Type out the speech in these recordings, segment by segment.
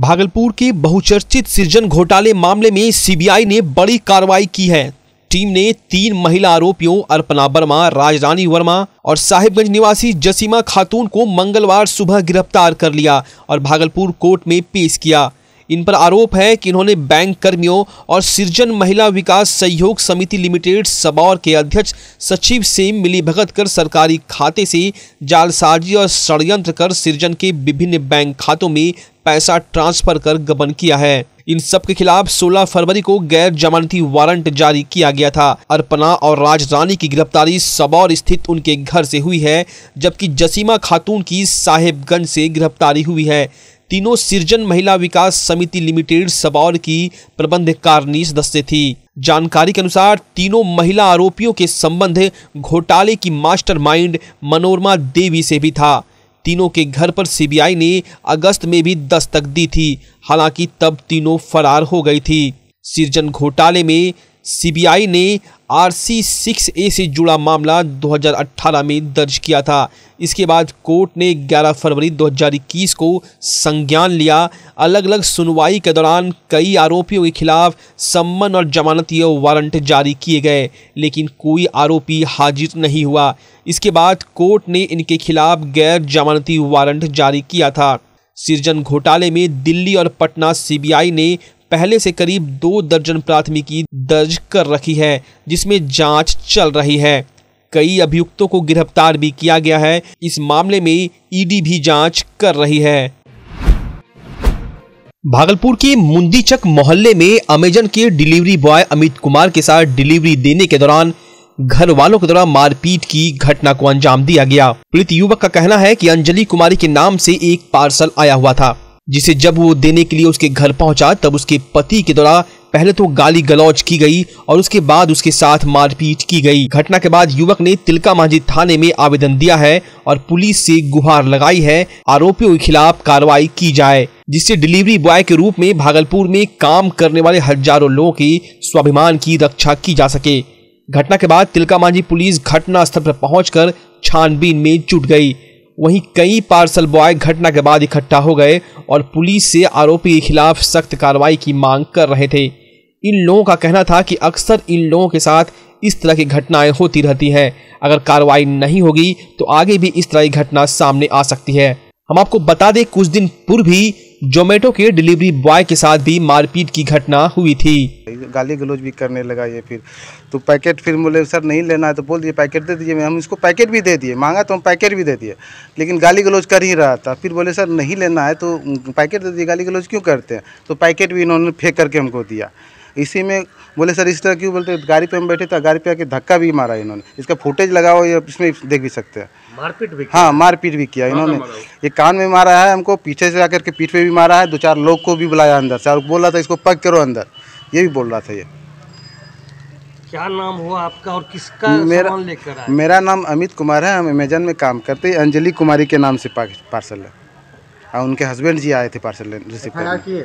भागलपुर के बहुचर्चित सृजन घोटाले मामले में सीबीआई ने बड़ी कार्रवाई की है टीम ने तीन महिला आरोपियों अर्पना वर्मा राजरानी वर्मा और साहिबगंज निवासी जसीमा खातून को मंगलवार सुबह गिरफ्तार कर लिया और भागलपुर कोर्ट में पेश किया इन पर आरोप है कि इन्होंने बैंक कर्मियों और सृजन महिला विकास सहयोग समिति लिमिटेड सबौर के अध्यक्ष सचिव से भगत कर सरकारी खाते से जालसाजी और षडयंत्र कर सृजन के विभिन्न बैंक खातों में पैसा ट्रांसफर कर गबन किया है इन सब के खिलाफ 16 फरवरी को गैर जमानती वारंट जारी किया गया था अर्पना और राज रानी की गिरफ्तारी सबौर स्थित उनके घर से हुई है जबकि जसीमा खातून की साहेबगंज से गिरफ्तारी हुई है तीनों सृजन महिला विकास समिति लिमिटेड सबौर की प्रबंध सदस्य थी जानकारी के अनुसार तीनों महिला आरोपियों के संबंध घोटाले की मास्टरमाइंड मनोरमा देवी से भी था तीनों के घर पर सीबीआई ने अगस्त में भी दस्तक दी थी हालांकि तब तीनों फरार हो गई थी सृजन घोटाले में सीबीआई ने आर सी सिक्स ए से जुड़ा मामला 2018 में दर्ज किया था इसके बाद कोर्ट ने 11 फरवरी 2021 को संज्ञान लिया अलग अलग सुनवाई के दौरान कई आरोपियों के खिलाफ सम्मन और जमानत वारंट जारी किए गए लेकिन कोई आरोपी हाजिर नहीं हुआ इसके बाद कोर्ट ने इनके खिलाफ गैर जमानती वारंट जारी किया था सृजन घोटाले में दिल्ली और पटना सीबीआई ने पहले से करीब दो दर्जन प्राथमिकी दर्ज कर रखी है जिसमें जांच चल रही है कई अभियुक्तों को गिरफ्तार भी किया गया है इस मामले में ईडी भी जांच कर रही है भागलपुर के मुंदीचक मोहल्ले में अमेजन के डिलीवरी बॉय अमित कुमार के साथ डिलीवरी देने के दौरान घर वालों के द्वारा मारपीट की घटना को अंजाम दिया गया पीड़ित युवक का कहना है कि अंजलि कुमारी के नाम से एक पार्सल आया हुआ था जिसे जब वो देने के लिए उसके घर पहुंचा तब उसके पति के द्वारा पहले तो गाली गलौज की गई और उसके बाद उसके साथ मारपीट की गई घटना के बाद युवक ने तिलका मांझी थाने में आवेदन दिया है और पुलिस से गुहार लगाई है आरोपियों के खिलाफ कार्रवाई की जाए जिससे डिलीवरी बॉय के रूप में भागलपुर में काम करने वाले हजारों लोगों के स्वाभिमान की रक्षा की जा सके घटना के बाद तिलका मांझी पुलिस घटना स्थल पर पहुंचकर छानबीन में जुट गई वहीं कई पार्सल बॉय घटना के बाद इकट्ठा हो गए और पुलिस से आरोपी के खिलाफ सख्त कार्रवाई की मांग कर रहे थे इन लोगों का कहना था कि अक्सर इन लोगों के साथ इस तरह की घटनाएं होती रहती हैं अगर कार्रवाई नहीं होगी तो आगे भी इस तरह की घटना सामने आ सकती है हम आपको बता दें कुछ दिन पूर्व ही जोमेटो के डिलीवरी बॉय के साथ भी मारपीट की घटना हुई थी गाली गलोज भी करने लगा ये फिर तो पैकेट फिर बोले सर नहीं लेना है तो बोल दिए पैकेट दे दीजिए हम इसको पैकेट भी दे दिए मांगा तो हम पैकेट भी दे दिए लेकिन गाली गलोज कर ही रहा था फिर बोले सर नहीं लेना है तो पैकेट दे दिए गाली गलोज क्यों करते हैं तो पैकेट भी इन्होंने फेंक करके हमको दिया इसी में बोले सर इस तरह क्यों बोलते गाड़ी पे हम बैठे थे तो गाड़ी पे आके धक्का भी मारा इन्होंने इसका फुटेज लगाओ ये इसमें देख भी सकते हैं मारपीट भी हाँ मारपीट भी किया इन्होंने ये कान में मारा है हमको पीछे से आकर के पीठ पे भी मारा है दो चार लोग को भी बुलाया अंदर से और बोल रहा था इसको पक करो अंदर ये भी बोल रहा था ये क्या नाम हुआ आपका और किसका मेरा लेकर आया मेरा नाम अमित कुमार है हम अमेजन में काम करते हैं अंजलि कुमारी के नाम से पार्सल है और हाँ, उनके हस्बैंड जी आए थे पार्सल रिसीव करने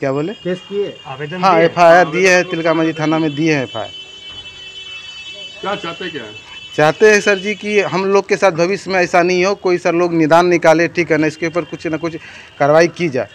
क्या बोले केस किए आवेदन हाँ एफ आई आर दिए है तिलकामाझी थाना में दिए हैं एफ आई क्या चाहते क्या है चाहते हैं सर जी कि हम लोग के साथ भविष्य में ऐसा नहीं हो कोई सर लोग निदान निकाले ठीक है ना इसके ऊपर कुछ ना कुछ कार्रवाई की जाए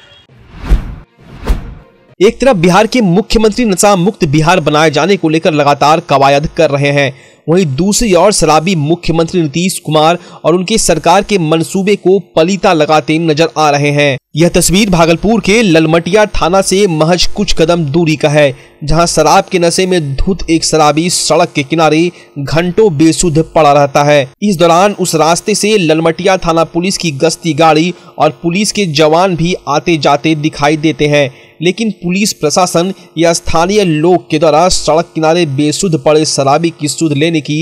एक तरफ बिहार के मुख्यमंत्री नशा मुक्त बिहार बनाए जाने को लेकर लगातार कवायद कर रहे हैं वहीं दूसरी ओर शराबी मुख्यमंत्री नीतीश कुमार और उनकी सरकार के मंसूबे को पलीता लगाते नजर आ रहे हैं यह तस्वीर भागलपुर के ललमटिया थाना से महज कुछ कदम दूरी का है जहां शराब के नशे में धुत एक शराबी सड़क के किनारे घंटों बेसुध पड़ा रहता है इस दौरान उस रास्ते से ललमटिया थाना पुलिस की गश्ती गाड़ी और पुलिस के जवान भी आते जाते दिखाई देते हैं लेकिन पुलिस प्रशासन या स्थानीय लोग के द्वारा सड़क किनारे बेसुध पड़े शराबी की सुध लेने की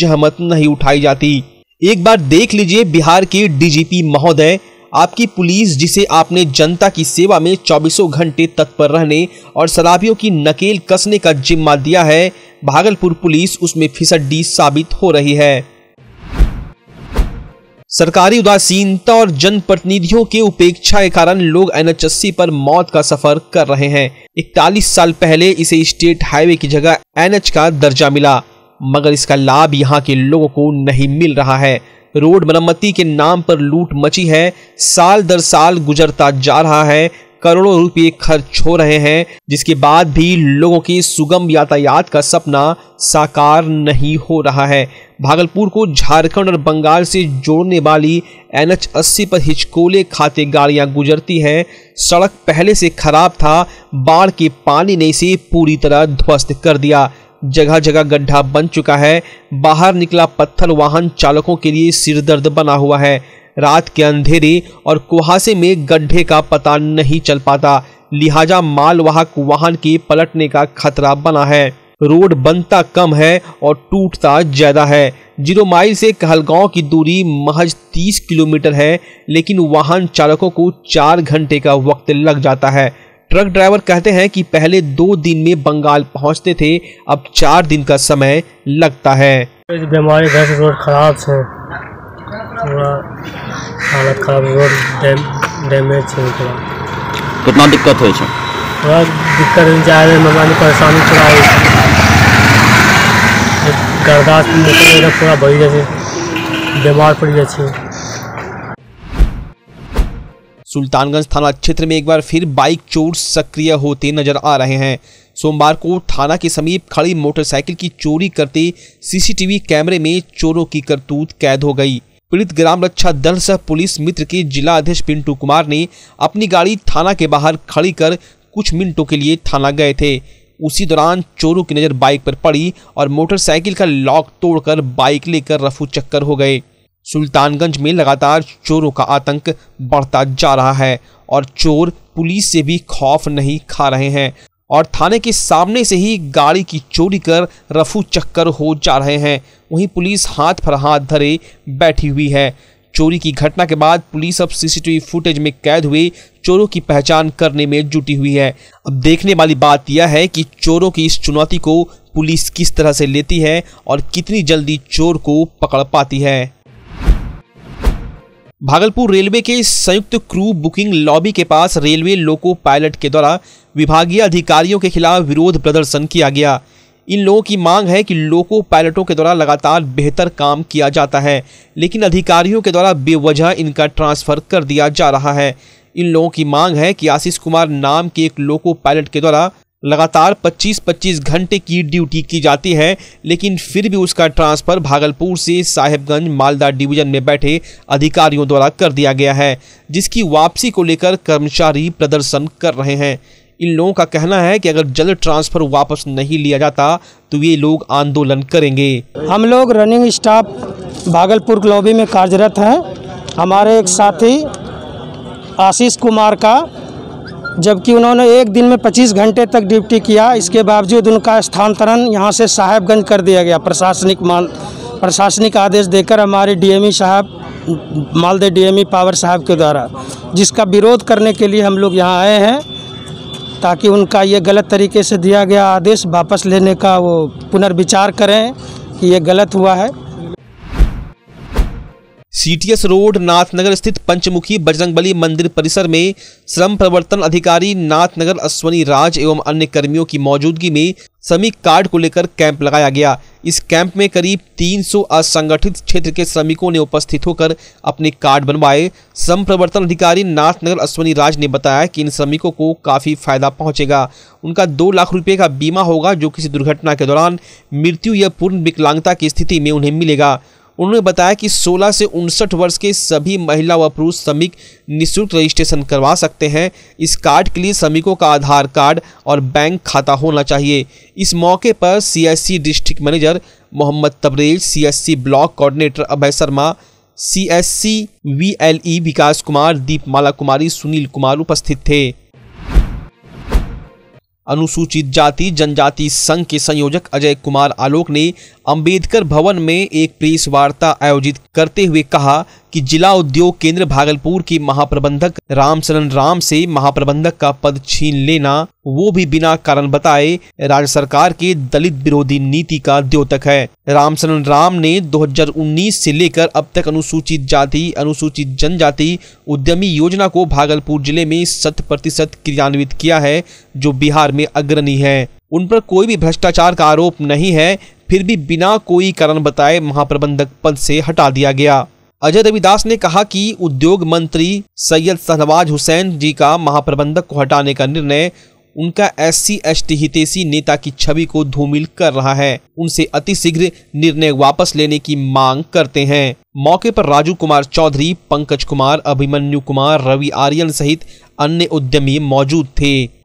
जहमत नहीं उठाई जाती एक बार देख लीजिए बिहार के डीजीपी महोदय आपकी पुलिस जिसे आपने जनता की सेवा में चौबीसों घंटे तत्पर रहने और शराबियों की नकेल कसने का जिम्मा दिया है भागलपुर पुलिस उसमें फिसड्डी साबित हो रही है सरकारी उदासीनता और जनप्रतिनिधियों के उपेक्षा के कारण लोग एन पर मौत का सफर कर रहे हैं इकतालीस साल पहले इसे स्टेट हाईवे की जगह एन का दर्जा मिला मगर इसका लाभ यहाँ के लोगों को नहीं मिल रहा है रोड मरम्मती के नाम पर लूट मची है साल दर साल गुजरता जा रहा है करोड़ों रुपए खर्च हो रहे हैं जिसके बाद भी लोगों की सुगम यातायात का सपना साकार नहीं हो रहा है भागलपुर को झारखंड और बंगाल से जोड़ने वाली एन एच अस्सी पर हिचकोले खाते गाड़ियां गुजरती हैं सड़क पहले से खराब था बाढ़ के पानी ने इसे पूरी तरह ध्वस्त कर दिया जगह जगह गड्ढा बन चुका है बाहर निकला पत्थर वाहन चालकों के लिए सिरदर्द बना हुआ है रात के अंधेरे और कुहासे में गड्ढे का पता नहीं चल पाता लिहाजा मालवाहक वाहन के पलटने का खतरा बना है रोड बनता कम है और टूटता ज़्यादा है जीरो माइल से कहलगांव की दूरी महज 30 किलोमीटर है लेकिन वाहन चालकों को चार घंटे का वक्त लग जाता है ट्रक ड्राइवर कहते हैं कि पहले दो दिन में बंगाल पहुंचते थे अब चार दिन का समय लगता है बीमारी घर रोड खराब है हालत खराब रोड डैमेज है कितना दिक्कत हो दिक्कत जा परेशानी पूरा गर्दाश्त पूरा जाए बीमार पड़ जाए सुल्तानगंज थाना क्षेत्र में एक बार फिर बाइक चोर सक्रिय होते नजर आ रहे हैं सोमवार को थाना के समीप खड़ी मोटरसाइकिल की चोरी करते सीसीटीवी कैमरे में चोरों की करतूत कैद हो गई पीड़ित ग्राम रक्षा दल सह पुलिस मित्र के जिला अध्यक्ष पिंटू कुमार ने अपनी गाड़ी थाना के बाहर खड़ी कर कुछ मिनटों के लिए थाना गए थे उसी दौरान चोरों की नज़र बाइक पर पड़ी और मोटरसाइकिल का लॉक तोड़कर बाइक लेकर रफू चक्कर हो गए सुल्तानगंज में लगातार चोरों का आतंक बढ़ता जा रहा है और चोर पुलिस से भी खौफ नहीं खा रहे हैं और थाने के सामने से ही गाड़ी की चोरी कर रफू चक्कर हो जा रहे हैं वहीं पुलिस हाथ पर हाथ धरे बैठी हुई है चोरी की घटना के बाद पुलिस अब सीसीटीवी फुटेज में कैद हुए चोरों की पहचान करने में जुटी हुई है अब देखने वाली बात यह है कि चोरों की इस चुनौती को पुलिस किस तरह से लेती है और कितनी जल्दी चोर को पकड़ पाती है भागलपुर रेलवे के संयुक्त क्रू बुकिंग लॉबी के पास रेलवे लोको पायलट के द्वारा विभागीय अधिकारियों के खिलाफ विरोध प्रदर्शन किया गया इन लोगों की मांग है कि लोको पायलटों के द्वारा लगातार बेहतर काम किया जाता है लेकिन अधिकारियों के द्वारा बेवजह इनका ट्रांसफर कर दिया जा रहा है इन लोगों की मांग है कि आशीष कुमार नाम के एक लोको पायलट के द्वारा लगातार 25-25 घंटे की ड्यूटी की जाती है लेकिन फिर भी उसका ट्रांसफ़र भागलपुर से साहेबगंज मालदा डिवीजन में बैठे अधिकारियों द्वारा कर दिया गया है जिसकी वापसी को लेकर कर्मचारी प्रदर्शन कर रहे हैं इन लोगों का कहना है कि अगर जल्द ट्रांसफ़र वापस नहीं लिया जाता तो ये लोग आंदोलन करेंगे हम लोग रनिंग स्टाफ भागलपुर लॉबी में कार्यरत हैं हमारे एक साथी आशीष कुमार का जबकि उन्होंने एक दिन में 25 घंटे तक ड्यूटी किया इसके बावजूद उनका स्थानांतरण यहाँ से साहेबगंज कर दिया गया प्रशासनिक मान प्रशासनिक आदेश देकर हमारे डीएमई साहब मालदे डीएमई पावर साहब के द्वारा जिसका विरोध करने के लिए हम लोग यहाँ आए हैं ताकि उनका ये गलत तरीके से दिया गया आदेश वापस लेने का वो पुनर्विचार करें कि ये गलत हुआ है सीटीएस रोड नाथनगर स्थित पंचमुखी बजरंगबली मंदिर परिसर में श्रम प्रवर्तन अधिकारी नाथनगर अश्वनी राज एवं अन्य कर्मियों की मौजूदगी में श्रमिक कार्ड को लेकर कैंप लगाया गया इस कैंप में करीब 300 असंगठित क्षेत्र के श्रमिकों ने उपस्थित होकर अपने कार्ड बनवाए श्रम प्रवर्तन अधिकारी नाथनगर अश्वनी राज ने बताया कि इन श्रमिकों को काफ़ी फायदा पहुंचेगा उनका दो लाख रुपए का बीमा होगा जो किसी दुर्घटना के दौरान मृत्यु या पूर्ण विकलांगता की स्थिति में उन्हें मिलेगा उन्होंने बताया कि 16 से उनसठ वर्ष के सभी महिला व पुरुष श्रमिक निःशुल्क रजिस्ट्रेशन करवा सकते हैं इस कार्ड के लिए श्रमिकों का आधार कार्ड और बैंक खाता होना चाहिए इस मौके पर CSC district manager Mohammad Tabrez CSC block coordinator Abhay Sharma C S C V L E Vikas Kumar Deepmala Kumari Sunil Kumar उपस्थित थे अनुसूचित जाति जनजाति संघ के संयोजक अजय कुमार आलोक ने अंबेडकर भवन में एक प्रेस वार्ता आयोजित करते हुए कहा कि जिला उद्योग केंद्र भागलपुर की महाप्रबंधक रामचरण राम से महाप्रबंधक का पद छीन लेना वो भी बिना कारण बताए राज्य सरकार के दलित विरोधी नीति का द्योतक है रामचरण राम ने 2019 से लेकर अब तक अनुसूचित जाति अनुसूचित जनजाति उद्यमी योजना को भागलपुर जिले में शत प्रतिशत क्रियान्वित किया है जो बिहार में अग्रणी है उन पर कोई भी भ्रष्टाचार का आरोप नहीं है फिर भी बिना कोई कारण बताए महाप्रबंधक पद से हटा दिया गया अजय रविदास ने कहा कि उद्योग मंत्री सैयद शहनवाज हुसैन जी का महाप्रबंधक को हटाने का निर्णय उनका एस सी एस टी हितेशी नेता की छवि को धूमिल कर रहा है उनसे अतिशीघ्र निर्णय वापस लेने की मांग करते हैं मौके पर राजू कुमार चौधरी पंकज कुमार अभिमन्यु कुमार रवि आर्यन सहित अन्य उद्यमी मौजूद थे